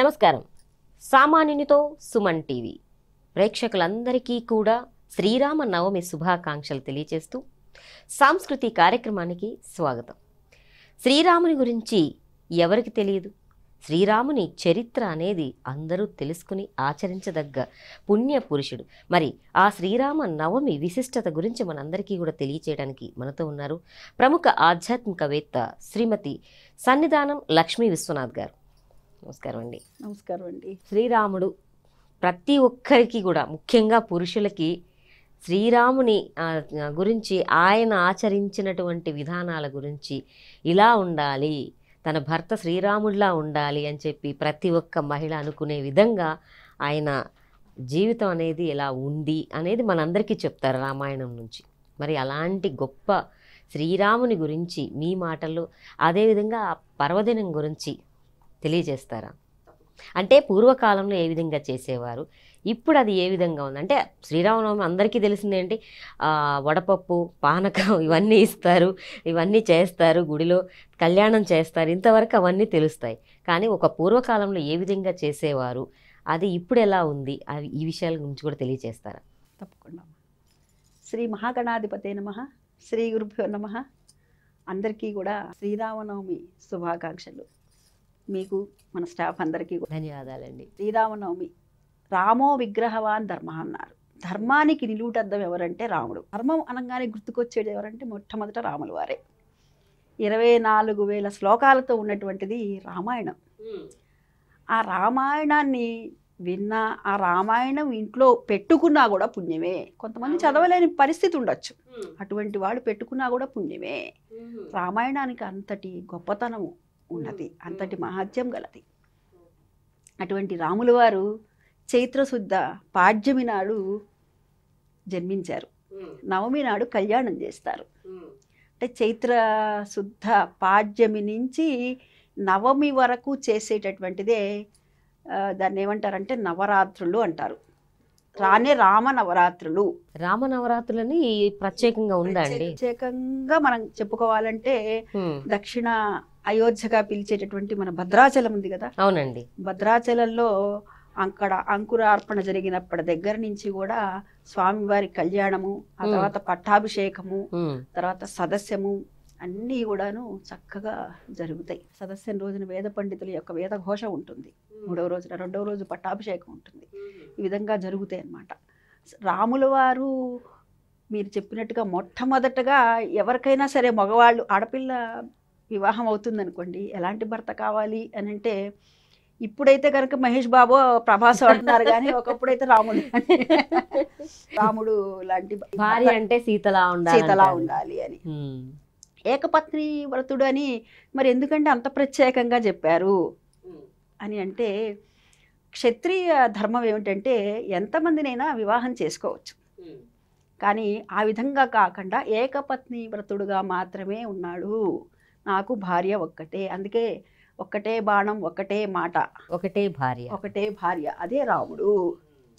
నమస్కారం సామాన్యునితో సుమన్ టీవీ ప్రేక్షకులందరికీ కూడా శ్రీరామ నవమి శుభాకాంక్షలు తెలియజేస్తూ సాంస్కృతి కార్యక్రమానికి స్వాగతం శ్రీరాముని గురించి ఎవరికి తెలియదు శ్రీరాముని చరిత్ర అనేది అందరూ తెలుసుకుని ఆచరించదగ్గ పుణ్య పురుషుడు మరి ఆ శ్రీరామ నవమి విశిష్టత గురించి మనందరికీ కూడా తెలియచేయడానికి మనతో ఉన్నారు ప్రముఖ ఆధ్యాత్మికవేత్త శ్రీమతి సన్నిధానం లక్ష్మీ విశ్వనాథ్ గారు నమస్కారం అండి నమస్కారం అండి శ్రీరాముడు ప్రతి ఒక్కరికి కూడా ముఖ్యంగా పురుషులకి శ్రీరాముని గురించి ఆయన ఆచరించినటువంటి విధానాల గురించి ఇలా ఉండాలి తన భర్త శ్రీరాముడిలా ఉండాలి అని చెప్పి ప్రతి ఒక్క మహిళ అనుకునే విధంగా ఆయన జీవితం అనేది ఎలా ఉంది అనేది మనందరికీ చెప్తారు రామాయణం నుంచి మరి అలాంటి గొప్ప శ్రీరాముని గురించి మీ మాటల్లో అదేవిధంగా పర్వదినం గురించి తెలియజేస్తారా అంటే పూర్వకాలంలో ఏ విధంగా చేసేవారు ఇప్పుడు అది ఏ విధంగా ఉంది అంటే శ్రీరామనవమి అందరికీ తెలిసిందేంటి వడపప్పు పానకం ఇవన్నీ ఇస్తారు ఇవన్నీ చేస్తారు గుడిలో కళ్యాణం చేస్తారు ఇంతవరకు అవన్నీ తెలుస్తాయి కానీ ఒక పూర్వకాలంలో ఏ విధంగా చేసేవారు అది ఇప్పుడు ఎలా ఉంది అవి ఈ విషయాల గురించి కూడా తెలియజేస్తారా తప్పకుండా శ్రీ మహాగణాధిపతి నమ శ్రీ గురుభ్యో నమ అందరికీ కూడా శ్రీరామనవమి శుభాకాంక్షలు మీకు మన స్టాఫ్ అందరికీ ధన్యవాదాలండి శ్రీరామనవమి రామో విగ్రహవాన్ ధర్మ అన్నారు ధర్మానికి నిలువుటద్దం ఎవరంటే రాముడు ధర్మం అనగానే గుర్తుకొచ్చేది ఎవరంటే మొట్టమొదట రాములు వారే ఇరవై నాలుగు వేల శ్లోకాలతో ఉన్నటువంటిది రామాయణం ఆ రామాయణాన్ని విన్నా ఆ రామాయణం ఇంట్లో పెట్టుకున్నా కూడా పుణ్యమే కొంతమంది చదవలేని పరిస్థితి ఉండొచ్చు అటువంటి వాడు పెట్టుకున్నా కూడా పుణ్యమే రామాయణానికి అంతటి గొప్పతనము ఉన్నది అంతటి మహాత్యం గలది అటువంటి రాముల వారు చైత్రశుద్ధ పాడ్యమి నాడు జన్మించారు నవమి నాడు కళ్యాణం చేస్తారు అంటే చైత్రశుద్ధ పాడ్యమి నుంచి నవమి వరకు చేసేటటువంటిదే దాన్ని ఏమంటారంటే నవరాత్రులు అంటారు రానే రామ నవరాత్రులు రామ నవరాత్రులని ప్రత్యేకంగా ఉందండి ప్రత్యేకంగా మనం చెప్పుకోవాలంటే దక్షిణ అయోధ్యగా పిలిచేటటువంటి మన భద్రాచలం ఉంది కదా అవునండి భద్రాచలంలో అక్కడ అంకురార్పణ జరిగినప్పటి దగ్గర నుంచి కూడా స్వామివారి కళ్యాణము ఆ తర్వాత పట్టాభిషేకము తర్వాత సదస్యము అన్నీ కూడాను చక్కగా జరుగుతాయి సదస్యం రోజున వేద పండితుల యొక్క వేద ఘోష ఉంటుంది మూడవ రోజున రెండవ రోజు పట్టాభిషేకం ఉంటుంది ఈ విధంగా జరుగుతాయి అన్నమాట రాముల వారు మీరు చెప్పినట్టుగా మొట్టమొదటగా ఎవరికైనా సరే మగవాళ్ళు ఆడపిల్ల వివాహం అవుతుందనుకోండి ఎలాంటి భర్త కావాలి అని అంటే ఇప్పుడైతే కనుక మహేష్ బాబు ప్రభాస్ అంటున్నారు కానీ ఒకప్పుడు అయితే రాముడు రాముడు లాంటి భార్య అంటే సీతలా ఉండాలి సీతలా ఉండాలి అని ఏకపత్ని వ్రతుడు అని మరి ఎందుకంటే అంత ప్రత్యేకంగా చెప్పారు అని అంటే క్షత్రియ ధర్మం ఏమిటంటే ఎంతమందినైనా వివాహం చేసుకోవచ్చు కానీ ఆ విధంగా కాకుండా ఏకపత్ని వ్రతుడుగా మాత్రమే ఉన్నాడు నాకు భార్య ఒక్కటే అందుకే ఒక్కటే బాణం ఒకటే మాట ఒకటే భార్య ఒకటే భార్య అదే రాముడు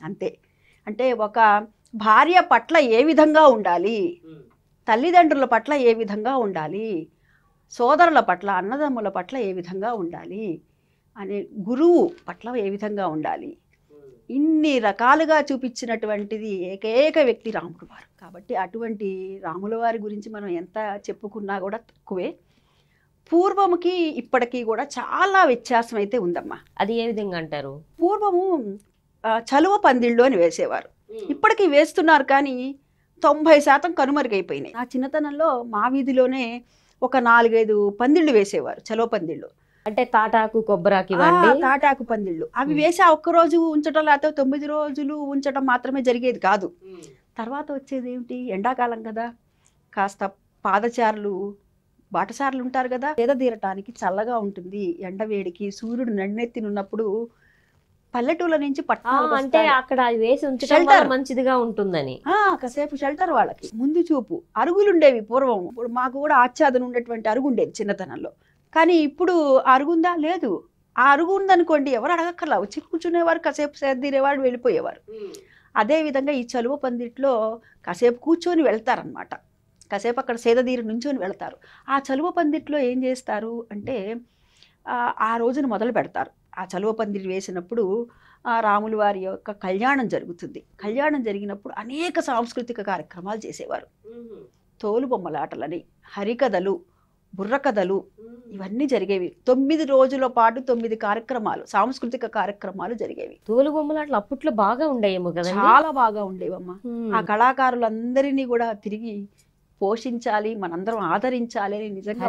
అంతే అంటే ఒక భార్య పట్ల ఏ విధంగా ఉండాలి తల్లిదండ్రుల పట్ల ఏ విధంగా ఉండాలి సోదరుల పట్ల అన్నదమ్ముల పట్ల ఏ విధంగా ఉండాలి అనే గురువు పట్ల ఏ విధంగా ఉండాలి ఇన్ని రకాలుగా చూపించినటువంటిది ఏకైక వ్యక్తి రాముడు వారు కాబట్టి అటువంటి రాముల వారి గురించి మనం ఎంత చెప్పుకున్నా కూడా తక్కువే పూర్వముకి ఇప్పటికీ కూడా చాలా వ్యత్యాసం అయితే ఉందమ్మా అది ఏ విధంగా అంటారు పూర్వము చలువ పందిళ్ళు అని వేసేవారు ఇప్పటికీ వేస్తున్నారు కానీ తొంభై శాతం కనుమరుగైపోయినాయి నా చిన్నతనంలో మా వీధిలోనే ఒక నాలుగైదు పందిళ్ళు వేసేవారు చలువ పందిళ్ళు అంటే తాటాకు కొబ్బరాకి తాటాకు పందిళ్ళు అవి వేసి ఒక్కరోజు ఉంచడం లేకపోతే తొమ్మిది రోజులు ఉంచడం మాత్రమే జరిగేది కాదు తర్వాత వచ్చేది ఏమిటి ఎండాకాలం కదా కాస్త పాదచారులు బాటసార్లు ఉంటారు కదా పేద తీరటానికి చల్లగా ఉంటుంది ఎండవేడికి సూర్యుడు ఉన్నప్పుడు పల్లెటూళ్ళ నుంచి పట్టణాలు అంటే అక్కడ వేసి ఉంచడం మంచిదిగా ఉంటుందని కాసేపు షెల్టర్ వాళ్ళకి ముందు చూపు అరుగులుండేవి పూర్వం ఇప్పుడు మాకు కూడా ఆచ్ఛాదన ఉండేటువంటి అరుగు ఉండేది చిన్నతనంలో కానీ ఇప్పుడు అరుగుందా లేదు ఆ అరుగు ఉందనుకోండి ఎవరు అడగక్కర్లా వచ్చి కూర్చునేవారు కాసేపు సేదీరేవారు వెళ్ళిపోయేవారు అదేవిధంగా ఈ చలువ పందిట్లో కాసేపు కూర్చొని వెళ్తారనమాట కాసేపు అక్కడ సేదదీరి నుంచొని వెళతారు ఆ చలువ పందిట్లో ఏం చేస్తారు అంటే ఆ రోజున మొదలు పెడతారు ఆ చలువ పందిరి వేసినప్పుడు రాముల వారి యొక్క కళ్యాణం జరుగుతుంది కళ్యాణం జరిగినప్పుడు అనేక సాంస్కృతిక కార్యక్రమాలు చేసేవారు తోలుబొమ్మలాటలని హరికథలు బుర్రకథలు ఇవన్నీ జరిగేవి తొమ్మిది రోజుల పాటు తొమ్మిది కార్యక్రమాలు సాంస్కృతిక కార్యక్రమాలు జరిగేవి తోలు బొమ్మలాటలు అప్పట్లో బాగా ఉండేవి చాలా బాగా ఉండేవమ్మా ఆ కళాకారులందరినీ కూడా తిరిగి పోషించాలి మనందరం ఆదరించాలి అని నిజంగా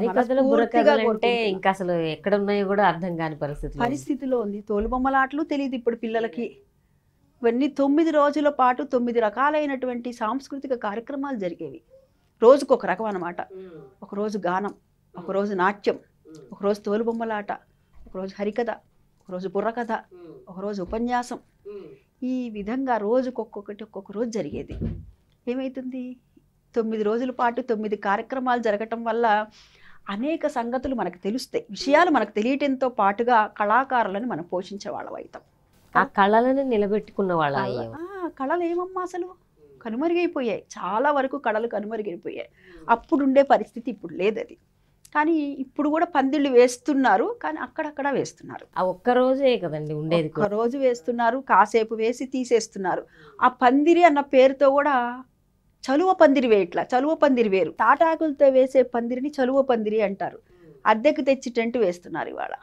అంటే ఇంకా అసలు ఎక్కడ ఉన్నాయో కూడా అర్థం కాని పరిస్థితి పరిస్థితిలో ఉంది తోలుబొమ్మలాటలు తెలియదు ఇప్పుడు పిల్లలకి ఇవన్నీ తొమ్మిది రోజుల పాటు తొమ్మిది రకాలైనటువంటి సాంస్కృతిక కార్యక్రమాలు జరిగేవి రోజుకు ఒక రకం అనమాట ఒకరోజు గానం ఒకరోజు నాట్యం ఒకరోజు తోలుబొమ్మలాట ఒకరోజు హరికథ ఒకరోజు బుర్రకథ ఒకరోజు ఉపన్యాసం ఈ విధంగా రోజుకొక్కొక్కటి ఒక్కొక్క రోజు జరిగేది ఏమైతుంది తొమ్మిది రోజుల పాటు తొమ్మిది కార్యక్రమాలు జరగటం వల్ల అనేక సంగతులు మనకు తెలుస్తాయి విషయాలు మనకు తెలియటంతో పాటుగా కళాకారులను మనం పోషించే వాళ్ళం అవుతాం ఆ కళలను నిలబెట్టుకున్న వాళ్ళ కళలు ఏమమ్మా అసలు కనుమరుగైపోయాయి చాలా వరకు కళలు కనుమరుగైపోయాయి అప్పుడుండే పరిస్థితి ఇప్పుడు లేదు అది కానీ ఇప్పుడు కూడా పందిళ్ళు వేస్తున్నారు కానీ అక్కడక్కడ వేస్తున్నారు ఆ ఒక్క రోజే కదండి ఉండేది ఒక్క రోజు వేస్తున్నారు కాసేపు వేసి తీసేస్తున్నారు ఆ పందిరి అన్న పేరుతో కూడా చలువ పందిరి వేయట్ల చలువ పందిరి వేరు తాటాకులతో వేసే పందిరిని చలువ పందిరి అంటారు అద్దెకు తెచ్చి టెంట్ వేస్తున్నారు ఇవాళ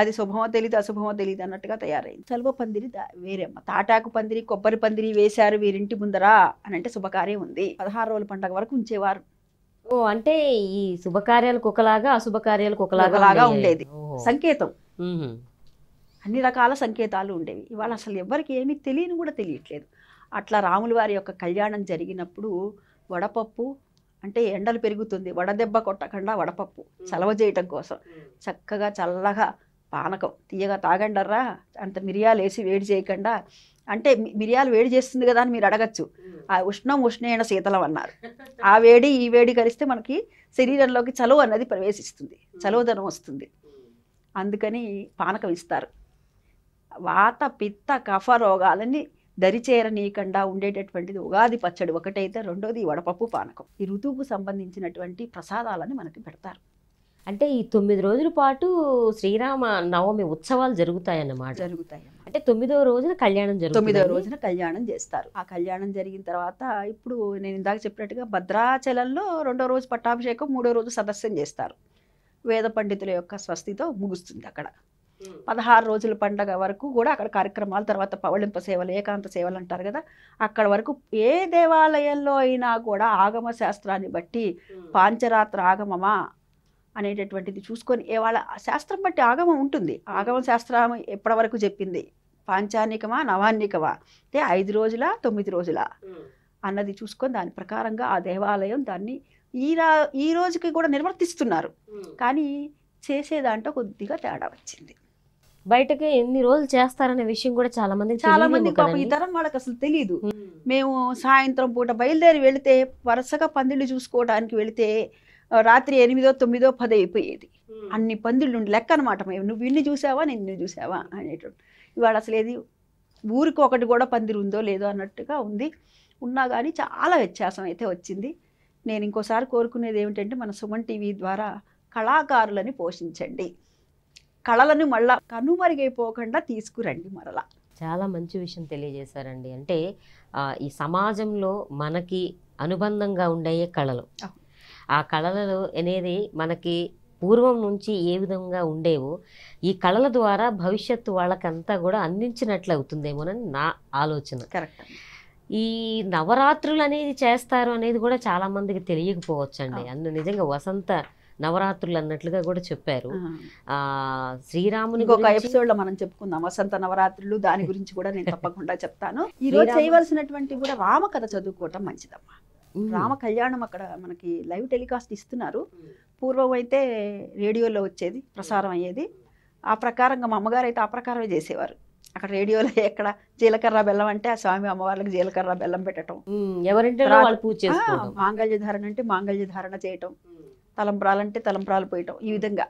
అది శుభమో తెలియదు అశుభమో తెలియదు అన్నట్టుగా తయారైంది చలువ పందిరి వేరేమ్మ తాటాకు పందిరి కొబ్బరి పందిరి వేశారు వీరింటి ముందరా అని అంటే శుభకార్యం ఉంది పదహారు రోజుల పండగ వరకు ఉంచేవారు ఓ అంటే ఈ శుభకార్యాలకు ఒకలాగా కార్యాలకు ఒకలాగా ఉండేది సంకేతం అన్ని రకాల సంకేతాలు ఉండేవి ఇవాళ అసలు ఎవరికి ఏమీ తెలియని కూడా తెలియట్లేదు అట్లా రాముల వారి యొక్క కళ్యాణం జరిగినప్పుడు వడపప్పు అంటే ఎండలు పెరుగుతుంది వడదెబ్బ కొట్టకుండా వడపప్పు చలవ చేయటం కోసం చక్కగా చల్లగా పానకం తీయగా తాగండరా అంత మిరియాలు వేసి వేడి చేయకుండా అంటే మిరియాలు వేడి చేస్తుంది కదా అని మీరు అడగచ్చు ఆ ఉష్ణం ఉష్ణైన శీతలం అన్నారు ఆ వేడి ఈ వేడి కలిస్తే మనకి శరీరంలోకి చలువ అన్నది ప్రవేశిస్తుంది చలువధనం వస్తుంది అందుకని పానకం ఇస్తారు వాత పిత్త కఫ రోగాలని నీకండా ఉండేటటువంటిది ఉగాది పచ్చడి ఒకటైతే రెండోది వడపప్పు పానకం ఈ ఋతువుకు సంబంధించినటువంటి ప్రసాదాలను మనకి పెడతారు అంటే ఈ తొమ్మిది రోజుల పాటు శ్రీరామ నవమి ఉత్సవాలు జరుగుతాయన్నమాట జరుగుతాయి అంటే తొమ్మిదో రోజున కళ్యాణం జరుగుతుంది తొమ్మిదో రోజున కళ్యాణం చేస్తారు ఆ కళ్యాణం జరిగిన తర్వాత ఇప్పుడు నేను ఇందాక చెప్పినట్టుగా భద్రాచలంలో రెండో రోజు పట్టాభిషేకం మూడో రోజు సదస్యం చేస్తారు వేద పండితుల యొక్క స్వస్తితో ముగుస్తుంది అక్కడ పదహారు రోజుల పండగ వరకు కూడా అక్కడ కార్యక్రమాలు తర్వాత పవళింప సేవలు ఏకాంత సేవలు అంటారు కదా అక్కడ వరకు ఏ దేవాలయంలో అయినా కూడా ఆగమ శాస్త్రాన్ని బట్టి పాంచరాత్ర ఆగమమా అనేటటువంటిది చూసుకొని వాళ్ళ శాస్త్రం బట్టి ఆగమం ఉంటుంది ఆగమ శాస్త్రం ఎప్పటి వరకు చెప్పింది పాంచానికమా నవాన్నికమా అంటే ఐదు రోజుల తొమ్మిది రోజుల అన్నది చూసుకొని దాని ప్రకారంగా ఆ దేవాలయం దాన్ని ఈ ఈ రోజుకి కూడా నిర్వర్తిస్తున్నారు కానీ చేసేదాంట్లో కొద్దిగా తేడా వచ్చింది బయటకి ఎన్ని రోజులు చేస్తారనే విషయం కూడా చాలా మంది చాలా మంది పాపం ఈ తరం వాళ్ళకి అసలు తెలియదు మేము సాయంత్రం పూట బయలుదేరి వెళితే వరుసగా పందిళ్ళు చూసుకోవడానికి వెళితే రాత్రి ఎనిమిదో తొమ్మిదో పది అయిపోయేది అన్ని పందిళ్ళు లెక్క అనమాట మేము నువ్వు ఇన్ని చూసావా నేను ఇన్ని చూసావా అనేటువంటి ఇవాళ అసలు ఏది ఊరికి ఒకటి కూడా పందిరి ఉందో లేదో అన్నట్టుగా ఉంది ఉన్నా కానీ చాలా వ్యత్యాసం అయితే వచ్చింది నేను ఇంకోసారి కోరుకునేది ఏమిటంటే మన సుమన్ టీవీ ద్వారా కళాకారులని పోషించండి కళలను మళ్ళా కనుమరుగైపోకుండా తీసుకురండి మరలా చాలా మంచి విషయం తెలియజేశారండి అంటే ఈ సమాజంలో మనకి అనుబంధంగా ఉండే కళలు ఆ కళలు అనేది మనకి పూర్వం నుంచి ఏ విధంగా ఉండేవో ఈ కళల ద్వారా భవిష్యత్తు వాళ్ళకంతా కూడా అందించినట్లు అవుతుందేమోనని నా ఆలోచన కరెక్ట్ ఈ నవరాత్రులు అనేది చేస్తారు అనేది కూడా చాలామందికి తెలియకపోవచ్చండి అందు నిజంగా వసంత నవరాత్రులు అన్నట్లుగా కూడా చెప్పారు ఆ శ్రీరాముని ఒక ఎపిసోడ్ లో మనం చెప్పుకుందాం వసంత నవరాత్రులు దాని గురించి కూడా నేను తప్పకుండా చెప్తాను ఈ రోజు చేయవలసినటువంటి కూడా రామకథ చదువుకోవటం మంచిదమ్మా రామ కళ్యాణం అక్కడ మనకి లైవ్ టెలికాస్ట్ ఇస్తున్నారు పూర్వం అయితే రేడియోలో వచ్చేది ప్రసారం అయ్యేది ఆ ప్రకారంగా మా అమ్మగారు అయితే ఆ ప్రకారమే చేసేవారు అక్కడ రేడియోలో ఎక్కడ జీలకర్ర బెల్లం అంటే ఆ స్వామి అమ్మవార్లకు జీలకర్ర బెల్లం పెట్టడం ఎవరంటే మాంగళ్య ధారణ అంటే మాంగళ్య ధారణ చేయటం తలంప్రాలంటే తలంప్రాలు పోయటం ఈ విధంగా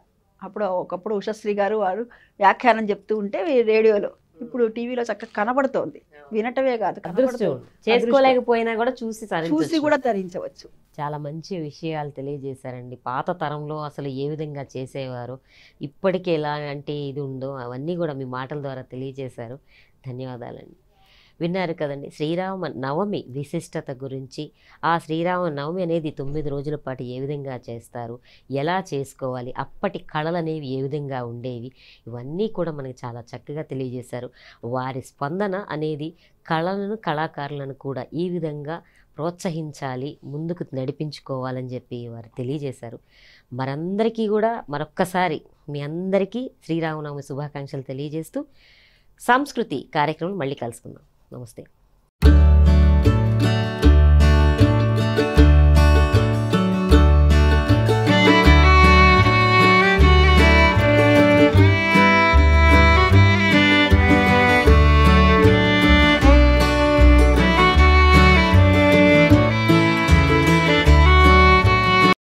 అప్పుడు ఒకప్పుడు ఉషశ్రీ గారు వారు వ్యాఖ్యానం చెప్తూ ఉంటే రేడియోలో ఇప్పుడు టీవీలో చక్కగా కనబడుతోంది వినటమే కాదు చేసుకోలేకపోయినా కూడా చూసి చూసి కూడా తరించవచ్చు చాలా మంచి విషయాలు తెలియజేశారండి పాత తరంలో అసలు ఏ విధంగా చేసేవారు ఇప్పటికి ఎలాంటి ఇది ఉందో అవన్నీ కూడా మీ మాటల ద్వారా తెలియజేశారు ధన్యవాదాలండి విన్నారు కదండి శ్రీరామ నవమి విశిష్టత గురించి ఆ శ్రీరామ నవమి అనేది తొమ్మిది రోజుల పాటు ఏ విధంగా చేస్తారు ఎలా చేసుకోవాలి అప్పటి కళలు అనేవి ఏ విధంగా ఉండేవి ఇవన్నీ కూడా మనకి చాలా చక్కగా తెలియజేశారు వారి స్పందన అనేది కళలను కళాకారులను కూడా ఈ విధంగా ప్రోత్సహించాలి ముందుకు నడిపించుకోవాలని చెప్పి వారు తెలియజేశారు మరందరికీ కూడా మరొక్కసారి మీ అందరికీ శ్రీరామనవమి శుభాకాంక్షలు తెలియజేస్తూ సంస్కృతి కార్యక్రమం మళ్ళీ కలుసుకుందాం Namaste.